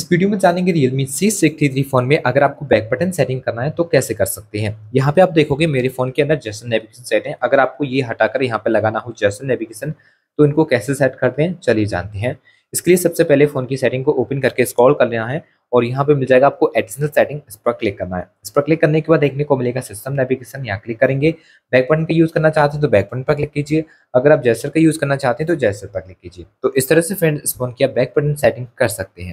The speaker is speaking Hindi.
इस वीडियो में जानेंगे Realme C six three phone में अगर आपको बैक बटन सेटिंग करना है तो कैसे कर सकते हैं यहाँ पे आप देखोगे मेरे फोन के अंदर जैसन नेविगेशन सेट है अगर आपको ये हटाकर यहाँ पे लगाना हो जैसन नेविगेशन तो इनको कैसे सेट करते हैं चलिए जानते हैं इसके लिए सबसे पहले फोन की सेटिंग को ओपन करके स्क्रॉल कर लेना है और यहाँ पे मिल जाएगा आपको एडिशनल सेटिंग इस पर क्लिक करना है इस पर क्लिक करने के बाद देखने को मिलेगा सिस्टम नेविगेशन यहाँ क्लिक करेंगे बैक बटन का यूज़ करना चाहते हैं तो बैक बटन पर क्लिक कीजिए अगर आप जैसर का यूज़ करना चाहते हैं तो जैसर पर क्लिक कीजिए तो इस तरह से फ्रेंड इस फोन की आप बैक बटन सेटिंग कर सकते हैं